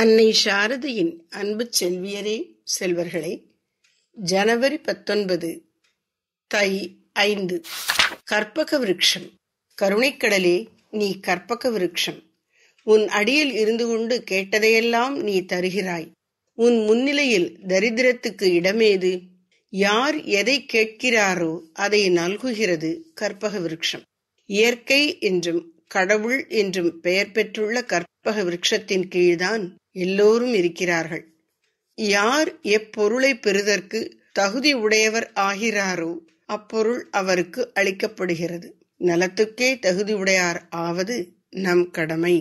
அன்னை சாரதியின் அன்பு செல்வியரே செல்வர்களே ஜனவரி பத்தொன்பது தை ஐந்து கற்பக விருட்சம் கருணைக்கடலே நீ கற்பக விருட்சம் உன் அடியில் இருந்து கொண்டு கேட்டதையெல்லாம் நீ தருகிறாய் உன் முன்னிலையில் தரித்திரத்துக்கு இடமேது யார் எதை கேட்கிறாரோ அதை நல்குகிறது கற்பக விருட்சம் இயற்கை என்றும் கடவுள் என்றும் பெயர் பெற்றுள்ள கற்பக விருட்சத்தின் கீழ்தான் எல்லோரும் இருக்கிறார்கள் யார் எப்பொருளை பெறுதற்கு தகுதி உடையவர் ஆகிறாரோ அப்பொருள் அவருக்கு அளிக்கப்படுகிறது நலத்துக்கே தகுதி உடையார் ஆவது நம் கடமை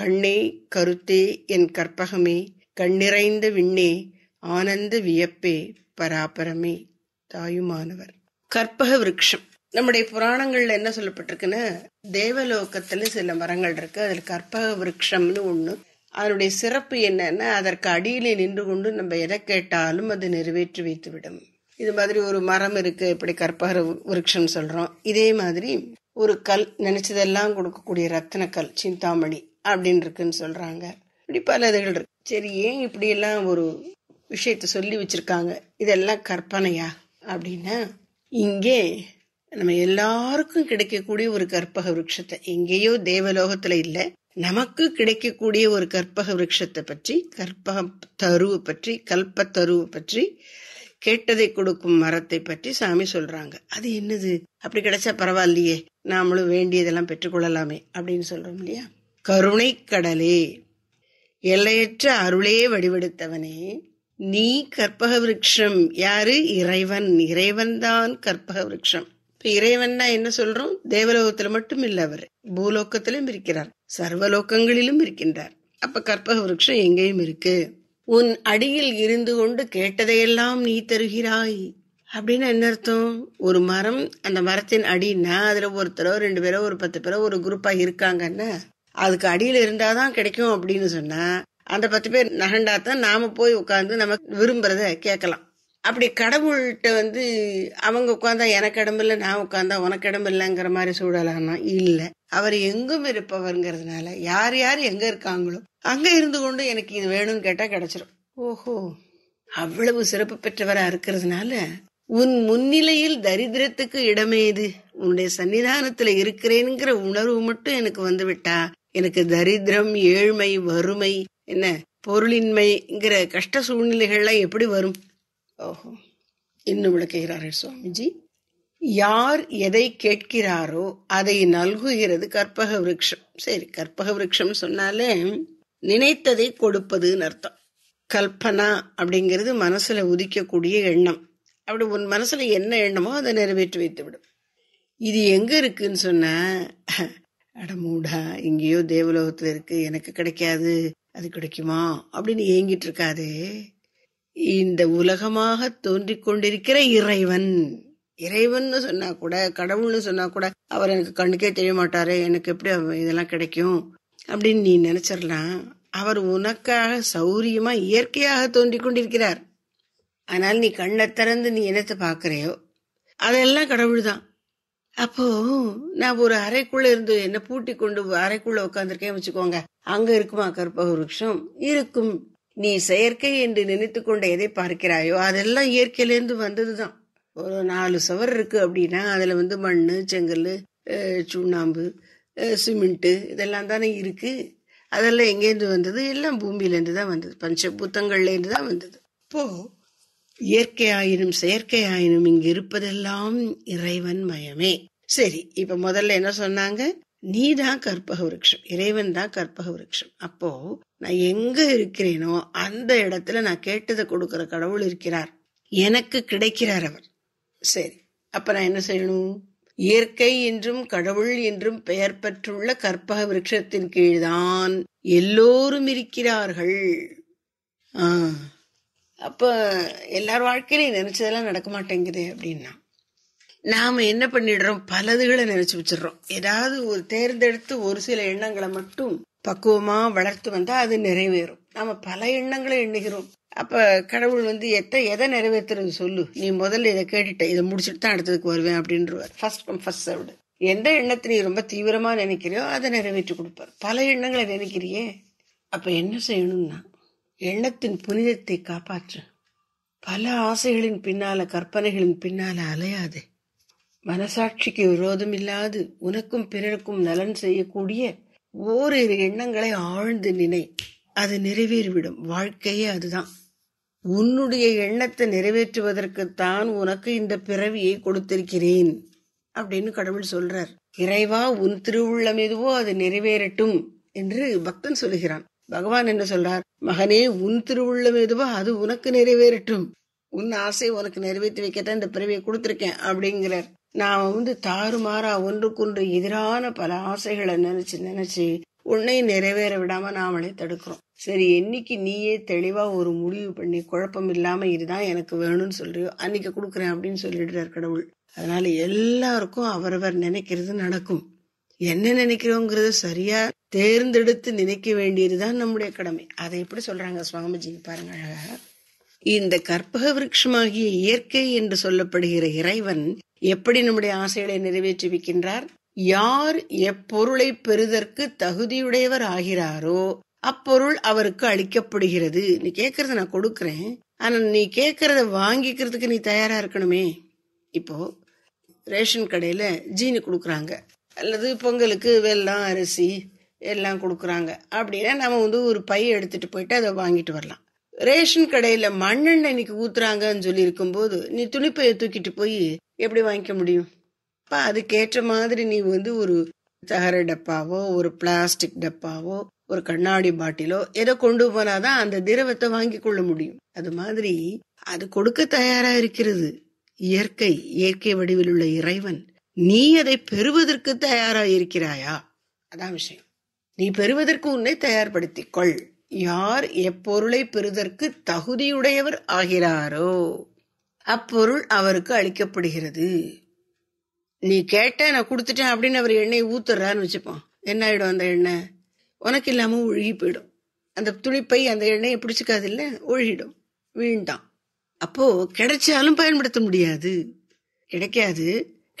கண்ணே கருத்தே என் கற்பகமே கண்ணிறைந்த விண்ணே ஆனந்த வியப்பே பராபரமே தாயுமானவர் கற்பக விருட்சம் நம்முடைய புராணங்கள்ல என்ன சொல்லப்பட்டிருக்குன்னா தேவலோகத்துல சில மரங்கள் இருக்கு அதுல கற்பக விருட்சம்னு ஒண்ணு அதனுடைய சிறப்பு என்னன்னா அதற்கு அடியிலே நின்று கொண்டு நம்ம எதை கேட்டாலும் அது நிறைவேற்றி வைத்து விடும் இது மாதிரி ஒரு மரம் இருக்கு இப்படி கற்பகர விருட்சம் சொல்றோம் இதே மாதிரி ஒரு கல் நினைச்சதெல்லாம் கொடுக்கக்கூடிய ரத்தின கல் சிந்தாமணி அப்படின்னு இருக்குன்னு சொல்றாங்க இப்படி பல இதுகள் இருக்கு சரி ஏன் இப்படி எல்லாம் ஒரு விஷயத்த சொல்லி வச்சிருக்காங்க இதெல்லாம் கற்பனையா அப்படின்னா இங்கே நம்ம எல்லாருக்கும் கிடைக்கக்கூடிய ஒரு கற்பக விருட்சத்தை எங்கேயோ தேவலோகத்துல இல்லை நமக்கு கிடைக்கக்கூடிய ஒரு கற்பக விரக்ஷத்தை பற்றி கற்பக தருவு பற்றி கல்ப தருவை பற்றி கேட்டதை கொடுக்கும் மரத்தை பற்றி சாமி சொல்றாங்க அது என்னது அப்படி கிடைச்சா பரவாயில்லையே நாமளும் வேண்டியதெல்லாம் பெற்றுக்கொள்ளலாமே அப்படின்னு சொல்றோம் இல்லையா கருணை கடலே எல்லையற்ற அருளே வடிவெடுத்தவனே நீ கற்பக விரக்ஷம் யாரு இறைவன் இறைவன்தான் கற்பக விரக்ஷம் இப்ப இறைவன்னா என்ன சொல்றோம் தேவலோகத்துல மட்டும் இல்ல அவர் பூலோகத்திலும் இருக்கிறார் சர்வலோகங்களிலும் இருக்கின்றார் அப்ப கற்பக விரக்ஷம் எங்கேயும் இருக்கு உன் அடியில் இருந்து கொண்டு கேட்டதையெல்லாம் நீ தருகிறாய் அப்படின்னு என்ன அர்த்தம் ஒரு மரம் அந்த மரத்தின் அடின்னா அதுல ஒருத்தரோ ரெண்டு பேரோ ஒரு பத்து பேரோ ஒரு குரூப்பா இருக்காங்கன்னா அதுக்கு அடியில இருந்தாதான் கிடைக்கும் அப்படின்னு சொன்னா அந்த பத்து பேர் நகண்டாத்தான் நாம போய் உட்கார்ந்து நம்ம விரும்புறத கேட்கலாம் அப்படி கடவுள்கிட்ட வந்து அவங்க உட்காந்தா எனக்கு இல்லை நான் உட்காந்தா உனக்கு இடமில்லைங்கிற மாதிரி சூழலானா இல்லை அவர் எங்கும் இருப்பவர்ங்கிறதுனால யார் யார் எங்க இருக்காங்களோ அங்க இருந்து கொண்டு எனக்கு இது வேணும்னு கேட்டா கிடைச்சிரும் ஓஹோ அவ்வளவு சிறப்பு பெற்றவரா இருக்கிறதுனால உன் முன்னிலையில் தரித்திரத்துக்கு இடமேது உன்னுடைய சன்னிதானத்துல இருக்கிறேனுங்கிற உணர்வு மட்டும் எனக்கு வந்து விட்டா எனக்கு தரித்திரம் ஏழ்மை வறுமை என்ன பொருளின்மைங்கிற கஷ்ட சூழ்நிலைகள்லாம் எப்படி வரும் ஓஹோ இன்னும் விளக்குகிறார்கள் சுவாமிஜி யார் எதை கேட்கிறாரோ அதை நல்குகிறது கற்பக விரக்ஷம் சரி கற்பக விரக்ஷம் சொன்னாலே நினைத்ததை கொடுப்பதுன்னு அர்த்தம் கல்பனா அப்படிங்கிறது மனசுல உதிக்கக்கூடிய எண்ணம் அப்படி உன் மனசுல என்ன எண்ணமோ அதை நிறைவேற்றி வைத்து விடும் இது எங்க இருக்குன்னு சொன்ன அடமூடா எங்கேயோ தேவலோகத்துல இருக்கு எனக்கு கிடைக்காது அது கிடைக்குமா அப்படின்னு ஏங்கிட்டு இருக்காதே இந்த உலகமாக தோன்றிக் கொண்டிருக்கிற இறைவன் இறைவன்னு சொன்னா கூட கடவுள்னு சொன்னா கூட அவர் எனக்கு கண்ணுக்கே தெரிய மாட்டாரு எனக்கு எப்படி இதெல்லாம் கிடைக்கும் அப்படின்னு நீ நினைச்சிடலாம் அவர் உனக்காக சௌரியமா இயற்கையாக தோன்றிக் கொண்டிருக்கிறார் ஆனால் நீ கண்ணை திறந்து நீ என்னத்தை பாக்குறையோ அதெல்லாம் கடவுள் தான் அப்போ நான் ஒரு அறைக்குள்ள இருந்து என்ன பூட்டி கொண்டு அறைக்குள்ள உட்காந்துருக்கேன் வச்சுக்கோங்க அங்க இருக்குமா கற்பக விருட்சம் இருக்கும் நீ செயற்கை என்று நினைத்து கொண்ட எதை பார்க்கிறாயோ அதெல்லாம் இயற்கையிலேருந்து வந்தது தான் ஒரு நாலு சுவர் இருக்குது அப்படின்னா அதில் வந்து மண் செங்கல் சுண்ணாம்பு சிமெண்ட்டு இதெல்லாம் தானே இருக்குது அதெல்லாம் எங்கேருந்து வந்தது எல்லாம் பூமியிலேருந்து தான் வந்தது பஞ்சபூத்தங்கள்லேருந்து தான் வந்தது இப்போது இயற்கை ஆயினும் செயற்கை ஆயினும் இங்கு இருப்பதெல்லாம் இறைவன் மயமே சரி இப்ப முதல்ல என்ன சொன்னாங்க நீ தான் கற்பக விரக்ஷம் இறைவன் தான் கற்பக விரக்ஷம் அப்போ நான் எங்க இருக்கிறேனோ அந்த இடத்துல நான் கேட்டதை கொடுக்கற கடவுள் இருக்கிறார் எனக்கு கிடைக்கிறார் அவர் சரி அப்ப நான் என்ன செய்யணும் இயற்கை என்றும் கடவுள் என்றும் பெயர் பெற்றுள்ள கற்பக விரக்ஷத்தின் கீழ்தான் எல்லோரும் இருக்கிறார்கள் அப்ப எல்லார் வாழ்க்கையிலையும் நினைச்சதெல்லாம் நடக்க மாட்டேங்குது அப்படின்னா நாம் என்ன பண்ணிடுறோம் பலதுகளை நினைச்சு வச்சிடுறோம் ஏதாவது ஒரு தேர்ந்தெடுத்து ஒரு சில எண்ணங்களை மட்டும் பக்குவமாக வளர்த்து வந்தால் அது நிறைவேறும் நாம பல எண்ணங்களை எண்ணுகிறோம் அப்போ கடவுள் வந்து எத்தை எதை நிறைவேற்றுறது சொல்லு நீ முதல்ல இதை கேட்டுட்ட இதை முடிச்சுட்டு தான் அடுத்ததுக்கு வருவேன் அப்படின்றவர் ஃபர்ஸ்ட் கம் ஃபர்ஸ்ட் சர்வ்டு எந்த எண்ணத்தை நீ ரொம்ப தீவிரமாக நினைக்கிறியோ அதை நிறைவேற்றி கொடுப்பார் பல எண்ணங்களை நினைக்கிறியே அப்போ என்ன செய்யணும்னா எண்ணத்தின் புனிதத்தை காப்பாற்று பல ஆசைகளின் பின்னால கற்பனைகளின் பின்னால அலையாதே மனசாட்சிக்கு விரோதமில்லாது உனக்கும் பிறருக்கும் நலன் செய்யக்கூடிய ஓரிரு எண்ணங்களை ஆழ்ந்து நினை அது நிறைவேறிவிடும் வாழ்க்கையே அதுதான் உன்னுடைய எண்ணத்தை நிறைவேற்றுவதற்குத்தான் உனக்கு இந்த பிறவியை கொடுத்திருக்கிறேன் அப்படின்னு கடவுள் சொல்றார் இறைவா உன் திருவுள்ளம் எதுவோ அது நிறைவேறட்டும் என்று பக்தன் சொல்லுகிறான் பகவான் என்ன சொல்றார் மகனே உன் திருவுள்ளம் எதுவோ அது உனக்கு நிறைவேறட்டும் உன் ஆசை உனக்கு நிறைவேற்றி வைக்கத்தான் இந்த பிறவியை கொடுத்துருக்கேன் அப்படிங்கிறார் நான் வந்து தாறுமாறா ஒன்றுக்கொன்று எதிரான பல ஆசைகளை நினைச்சு நினைச்சு உன்னையும் நிறைவேற விடாம நாமளே தடுக்கிறோம் சரி என்னைக்கு நீயே தெளிவா ஒரு முடிவு பண்ணி குழப்பம் இல்லாம இதுதான் எனக்கு வேணும்னு சொல்றியோ அன்னைக்கு கொடுக்குறேன் அப்படின்னு சொல்லிடுறார் கடவுள் அதனால எல்லாருக்கும் அவரவர் நினைக்கிறது நடக்கும் என்ன நினைக்கிறோங்கிறத சரியா தேர்ந்தெடுத்து நினைக்க வேண்டியதுதான் நம்முடைய கடமை அதை எப்படி சொல்றாங்க சுவாமிஜி பாருங்க அழகாக இந்த கற்பக விருட்சமாகிய இயற்கை என்று சொல்லப்படுகிற இறைவன் எப்படி நம்முடைய ஆசைகளை நிறைவேற்றி வைக்கின்றார் யார் எப்பொருளை பெறுதற்கு தகுதியுடையவர் ஆகிறாரோ அப்பொருள் அவருக்கு அளிக்கப்படுகிறது நீ கேட்கறத நான் கொடுக்கறேன் ஆனா நீ கேட்கறத வாங்கிக்கிறதுக்கு நீ தயாரா இருக்கணுமே இப்போ ரேஷன் கடையில ஜீனி கொடுக்குறாங்க அல்லது பொங்கலுக்கு வெள்ளம் அரிசி எல்லாம் கொடுக்குறாங்க அப்படின்னா நம்ம வந்து ஒரு பை எடுத்துட்டு போயிட்டு அதை வாங்கிட்டு வரலாம் ரேஷன் கடையில மண்ணெண்ணெய் இன்னைக்கு ஊத்துறாங்கன்னு சொல்லி இருக்கும்போது நீ துணிப்பையை தூக்கிட்டு போய் எப்படி வாங்கிக்க முடியும் இப்போ அதுக்கேற்ற மாதிரி நீ வந்து ஒரு சகர டப்பாவோ ஒரு பிளாஸ்டிக் டப்பாவோ ஒரு கண்ணாடி பாட்டிலோ ஏதோ கொண்டு போனாதான் அந்த திரவத்தை வாங்கி கொள்ள முடியும் அது மாதிரி அது கொடுக்க தயாரா இருக்கிறது இயற்கை இயற்கை வடிவில் உள்ள இறைவன் நீ அதை பெறுவதற்கு தயாரா இருக்கிறாயா அதான் விஷயம் நீ பெறுவதற்கு உன்னை தயார்படுத்திக் கொள் யார் எப்பொருளை பெறுதற்கு தகுதியுடையவர் ஆகிறாரோ அப்பொருள் அவருக்கு அளிக்கப்படுகிறது நீ கேட்ட நான் கொடுத்துட்டேன் அப்படின்னு அவர் எண்ணெய் ஊத்துறான்னு வச்சுப்பான் என்ன ஆயிடும் அந்த எண்ணெய் உனக்கு இல்லாமல் ஒழுகி போயிடும் அந்த துணிப்பை அந்த எண்ணெயை பிடிச்சிக்காது இல்ல ஒழுகிடும் வீண்டான் அப்போ கிடைச்சாலும் பயன்படுத்த முடியாது கிடைக்காது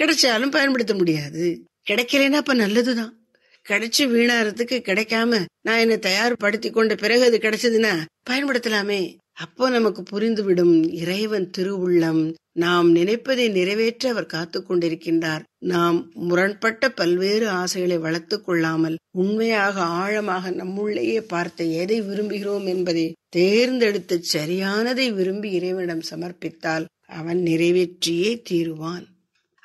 கிடைச்சாலும் பயன்படுத்த முடியாது கிடைக்கலன்னா அப்ப நல்லதுதான் கிடைச்சு வீணாறதுக்கு கிடைக்காம நான் என்னை தயார்படுத்தி கொண்ட பிறகு அது கிடைச்சதுன்னா பயன்படுத்தலாமே அப்போ நமக்கு புரிந்துவிடும் இறைவன் திருவுள்ளம் நாம் நினைப்பதை நிறைவேற்ற அவர் காத்து கொண்டிருக்கின்றார் நாம் முரண்பட்ட பல்வேறு ஆசைகளை வளர்த்து கொள்ளாமல் உண்மையாக ஆழமாக நம்முள்ளேயே பார்த்த எதை விரும்புகிறோம் என்பதை தேர்ந்தெடுத்து சரியானதை விரும்பி இறைவனிடம் சமர்ப்பித்தால் அவன் நிறைவேற்றியே தீருவான்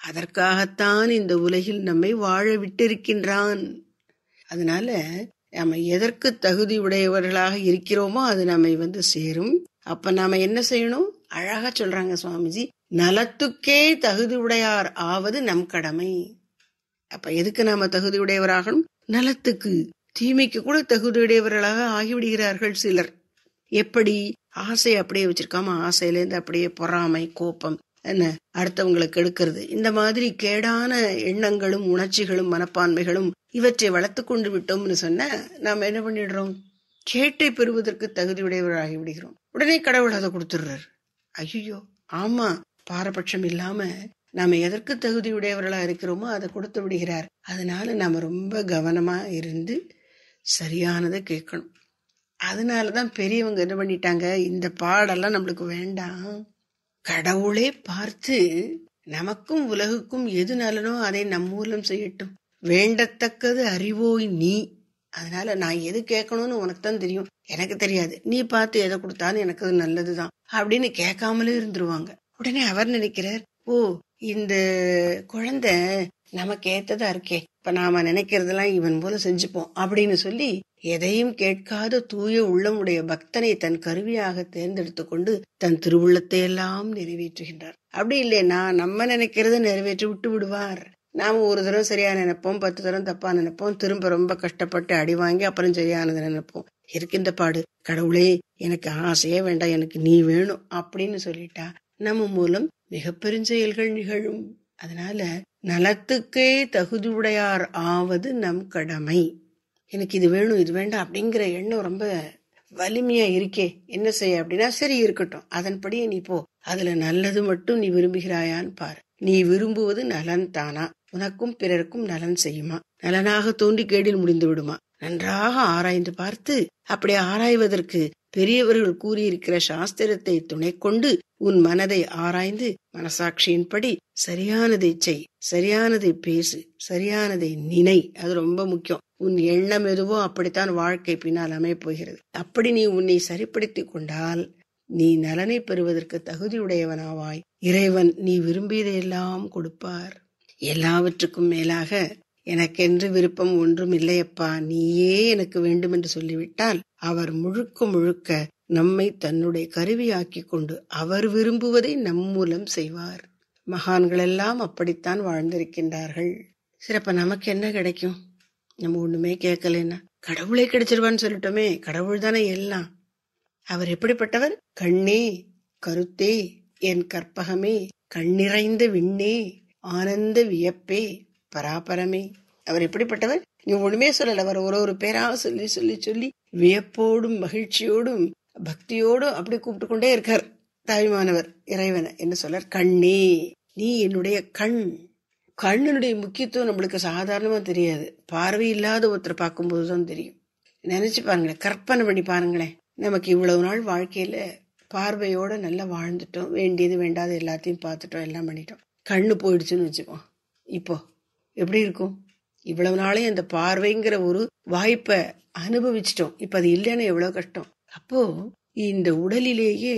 அதற்காகத்தான் இந்த உலகில் நம்மை வாழ விட்டிருக்கின்றான் அதனால நம்ம எதற்கு தகுதி உடையவர்களாக இருக்கிறோமோ அது நம்மை வந்து சேரும் அப்ப நாம என்ன செய்யணும் அழகா சொல்றாங்க சுவாமிஜி நலத்துக்கே தகுதி உடையார் ஆவது நம் கடமை அப்ப எதுக்கு நாம தகுதி உடையவராகணும் நலத்துக்கு தீமைக்கு கூட தகுதியுடையவர்களாக ஆகிவிடுகிறார்கள் சிலர் எப்படி ஆசை அப்படியே வச்சிருக்காம ஆசையில இருந்து அப்படியே பொறாமை கோப்பம் என்ன அடுத்தவங்களுக்கு எடுக்கிறது இந்த மாதிரி கேடான எண்ணங்களும் உணர்ச்சிகளும் மனப்பான்மைகளும் இவற்றை வளர்த்து கொண்டு விட்டோம்னு சொன்ன நாம் என்ன பண்ணிடுறோம் கேட்டை பெறுவதற்கு தகுதியுடையவராகி விடுகிறோம் உடனே கடவுள் அதை கொடுத்துடுறாரு ஐயோ ஆமா பாரபட்சம் இல்லாம நாம எதற்கு தகுதியுடையவர்களா இருக்கிறோமோ அதை கொடுத்து விடுகிறார் அதனால நாம ரொம்ப கவனமா இருந்து சரியானதை கேட்கணும் அதனாலதான் பெரியவங்க என்ன பண்ணிட்டாங்க இந்த பாடெல்லாம் நம்மளுக்கு வேண்டாம் கடவுளே பார்த்து நமக்கும் உலகுக்கும் எது நலனோ அதை நம் மூலம் செய்யட்டும் வேண்டத்தக்கது அறிவோய் நீ அதனால நான் எது கேட்கணும்னு உனக்கு தான் தெரியும் எனக்கு தெரியாது நீ பார்த்து எதை கொடுத்தாலும் எனக்கு அது நல்லதுதான் அப்படின்னு கேட்காமலே இருந்துருவாங்க உடனே அவர் நினைக்கிறார் ஓ இந்த குழந்தை நமக்கு ஏத்ததா இருக்கே இப்ப நாம நினைக்கிறதெல்லாம் இவன் போல செஞ்சுப்போம் அப்படின்னு சொல்லி எதையும் கேட்காத தூய உள்ளமுடைய பக்தனை தன் கருவியாக தேர்ந்தெடுத்து கொண்டு தன் திருவுள்ளத்தை எல்லாம் நிறைவேற்றுகின்றார் அப்படி நான் நம்ம நினைக்கிறத நிறைவேற்றி விட்டு விடுவார் நாம ஒரு தடவை சரியா நினைப்போம் பத்து தரம் தப்பா நினைப்போம் திரும்ப ரொம்ப கஷ்டப்பட்டு அடி வாங்கி அப்புறம் சரியானதை நினைப்போம் இருக்கின்ற பாடு கடவுளே எனக்கு ஆசையே வேண்டாம் எனக்கு நீ வேணும் அப்படின்னு சொல்லிட்டா நம்ம மூலம் மிக பெருஞ்செயல்கள் நிகழும் அதனால நலத்துக்கே தகுதியுடையார் ஆவது நம் கடமை எனக்கு இது வேணும் இது வேண்டாம் அப்படிங்கிற எண்ணம் ரொம்ப வலிமையா இருக்கே என்ன செய்ய அப்படின்னா சரி இருக்கட்டும் அதன்படியே நீ போ அதுல நல்லது மட்டும் நீ விரும்புகிறாயான்னு பாரு நீ விரும்புவது நலன் தானா உனக்கும் பிறருக்கும் நலன் செய்யுமா நலனாக தோண்டி கேடில் முடிந்து விடுமா நன்றாக ஆராய்ந்து பார்த்து அப்படி ஆராய்வதற்கு பெரியவர்கள் கூறியிருக்கிற சாஸ்திரத்தை துணை கொண்டு உன் மனதை ஆராய்ந்து மனசாட்சியின்படி சரியானதை செய் சரியானதை பேசு சரியானதை நினை அது ரொம்ப முக்கியம் உன் எண்ணம் எதுவோ அப்படித்தான் வாழ்க்கை பின்னால் போகிறது அப்படி நீ உன்னை சரிப்படுத்தி கொண்டால் நீ நலனை பெறுவதற்கு தகுதியுடையவனாவாய் இறைவன் நீ விரும்பியதையெல்லாம் கொடுப்பார் எல்லாவற்றுக்கும் மேலாக எனக்கென்று விருப்பம் ஒன்றும் இல்லையப்பா நீயே எனக்கு வேண்டும் என்று சொல்லிவிட்டால் அவர் முழுக்க முழுக்க நம்மை தன்னுடைய கருவியாக்கி கொண்டு அவர் விரும்புவதை நம் மூலம் செய்வார் மகான்களெல்லாம் அப்படித்தான் வாழ்ந்திருக்கின்றார்கள் சிறப்ப நமக்கு என்ன கிடைக்கும் நம்ம ஒண்ணுமே கேட்கலன்னா கடவுளே கிடைச்சிருவான்னு சொல்லிட்டோமே கடவுள் தானே எல்லாம் அவர் எப்படிப்பட்டவர் கண்ணே கருத்தே என் கற்பகமே கண்ணிறைந்த விண்ணே ஆனந்த வியப்பே பராபரமே அவர் எப்படிப்பட்டவர் நீ ஒண்ணுமே சொல்லல அவர் ஒரு ஒரு பேராக சொல்லி சொல்லி சொல்லி வியப்போடும் மகிழ்ச்சியோடும் பக்தியோடு அப்படி கூப்பிட்டு கொண்டே இருக்கார் தாய்மானவர் இறைவனை என்ன சொல்றார் கண்ணே நீ என்னுடைய கண் கண்ணினுடைய முக்கியத்துவம் நம்மளுக்கு சாதாரணமாக தெரியாது பார்வை இல்லாத ஒருத்தர் பார்க்கும்போது தான் தெரியும் நினச்சி பாருங்களேன் கற்பனை பண்ணி பாருங்களேன் நமக்கு இவ்வளவு நாள் வாழ்க்கையில் பார்வையோட நல்லா வாழ்ந்துட்டோம் வேண்டியது வேண்டாத எல்லாத்தையும் பார்த்துட்டோம் எல்லாம் பண்ணிட்டோம் கண்ணு போயிடுச்சுன்னு வச்சுக்கோம் இப்போ எப்படி இருக்கும் இவ்வளவு நாளையும் அந்த பார்வைங்கிற ஒரு வாய்ப்பை அனுபவிச்சிட்டோம் இப்போ அது இல்லைன்னா எவ்வளோ கஷ்டம் அப்போ இந்த உடலிலேயே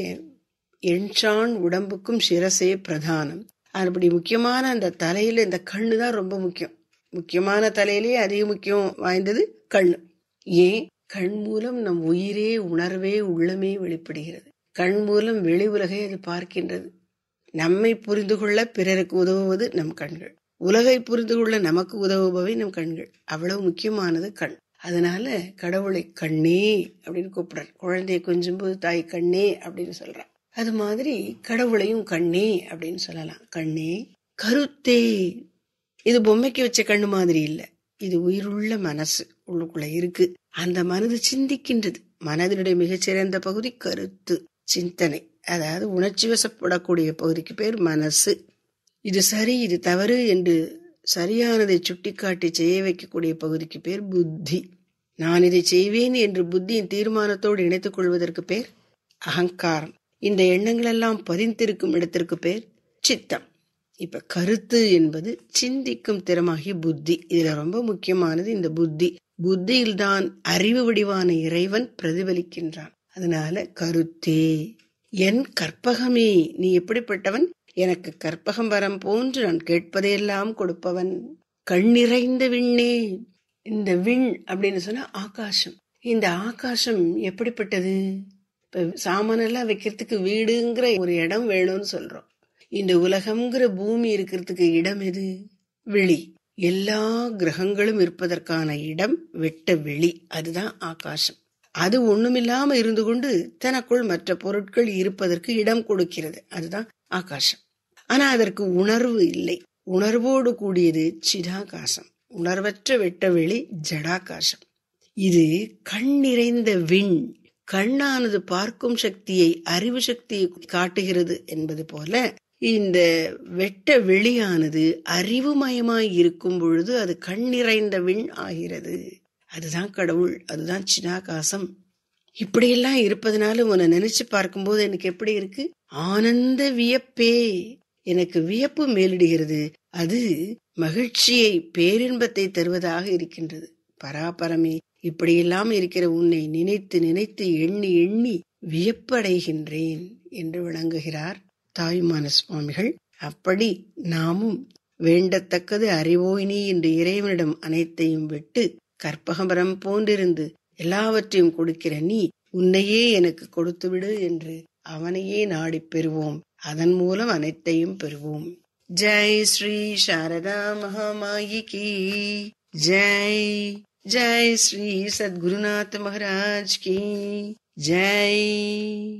எண்சான் உடம்புக்கும் சிரசே பிரதானம் அப்படி முக்கியமான அந்த தலையில இந்த கண்ணு தான் ரொம்ப முக்கியம் முக்கியமான தலையிலேயே அதிக முக்கியம் வாய்ந்தது கண் ஏன் கண் மூலம் நம் உயிரே உணர்வே உள்ளமே வெளிப்படுகிறது கண் மூலம் வெளி உலகை அது பார்க்கின்றது நம்மை புரிந்து கொள்ள பிறருக்கு உதவுவது நம் கண்கள் உலகை புரிந்து கொள்ள நமக்கு உதவுபவை நம் கண்கள் அவ்வளவு முக்கியமானது கண் அதனால கடவுளை கண்ணே அப்படின்னு கூப்பிடுற குழந்தைய கொஞ்சும்போது தாய் கண்ணே அப்படின்னு சொல்றார் அது மாதிரி கடவுளையும் கண்ணே அப்படின்னு சொல்லலாம் கண்ணே கருத்தே இது பொம்மைக்கு வச்ச கண்ணு மாதிரி இல்லை இது உயிருள்ள மனசு உள்ளுக்குள்ள இருக்கு அந்த மனது சிந்திக்கின்றது மனதினுடைய மிகச்சிறந்த பகுதி கருத்து சிந்தனை அதாவது உணர்ச்சி வசப்படக்கூடிய பகுதிக்கு பேர் மனசு இது சரி இது தவறு என்று சரியானதை சுட்டிக்காட்டி செய்ய வைக்கக்கூடிய பகுதிக்கு பேர் புத்தி நான் இதை செய்வேன் என்று புத்தியின் தீர்மானத்தோடு இணைத்துக் கொள்வதற்கு பேர் அகங்காரம் இந்த எண்ணங்களெல்லாம் பதிந்திருக்கும் இடத்திற்கு பேர் சித்தம் இப்ப கருத்து என்பது சிந்திக்கும் திறமாகிய புத்தி இதுல ரொம்ப முக்கியமானது இந்த புத்தி புத்தியில்தான் அறிவு வடிவான இறைவன் பிரதிபலிக்கின்றான் அதனால கருத்தே என் கற்பகமே நீ எப்படிப்பட்டவன் எனக்கு கற்பகம் வரம் போன்று நான் கேட்பதையெல்லாம் கொடுப்பவன் கண்ணிறைந்த விண்ணே இந்த விண் அப்படின்னு சொன்னால் ஆகாசம் இந்த ஆகாசம் எப்படிப்பட்டது இப்போ சாமானெல்லாம் வைக்கிறதுக்கு வீடுங்கிற ஒரு இடம் வேணும்னு சொல்கிறோம் இந்த உலகம்ங்கிற பூமி இருக்கிறதுக்கு இடம் எது வெளி எல்லா கிரகங்களும் இருப்பதற்கான இடம் வெட்ட வெளி அதுதான் ஆகாசம் அது ஒண்ணுமில்லாம இருந்து கொண்டு தனக்குள் மற்ற பொருட்கள் இருப்பதற்கு இடம் கொடுக்கிறது அதுதான் ஆகாசம் ஆனா அதற்கு உணர்வு இல்லை உணர்வோடு கூடியது சிதாகாசம் உணர்வற்ற வெட்டவெளி ஜடாகாசம் இது கண் நிறைந்த விண் கண்ணானது பார்க்கும் சக்தியை அறிவு சக்தியை காட்டுகிறது என்பது போல இந்த வெட்ட வெளியானது அறிவுமயமாய் இருக்கும் பொழுது அது கண் நிறைந்த விண் ஆகிறது அதுதான் கடவுள் அதுதான் சினாகாசம் இப்படியெல்லாம் இருப்பதனால உன்னை நினைச்சு பார்க்கும்போது எனக்கு எப்படி இருக்கு ஆனந்த வியப்பே எனக்கு வியப்பு மேலிடுகிறது அது மகிழ்ச்சியை பேரின்பத்தை தருவதாக இருக்கின்றது பராபரமே இப்படியெல்லாம் இருக்கிற உன்னை நினைத்து நினைத்து எண்ணி எண்ணி வியப்படைகின்றேன் என்று விளங்குகிறார் தாயுமான சுவாமிகள் அப்படி நாமும் வேண்டத்தக்கது அறிவோயினி என்று இறைவனிடம் அனைத்தையும் விட்டு கற்பகபரம் போன்றிருந்து எல்லாவற்றையும் கொடுக்கிற நீ உன்னையே எனக்கு கொடுத்துவிடு என்று அவனையே நாடிப் பெறுவோம் அதன் மூலம் அனைத்தையும் பெறுவோம் जय श्री शारदा महामाई की जय जय श्री सदगुरुनाथ महाराज की जय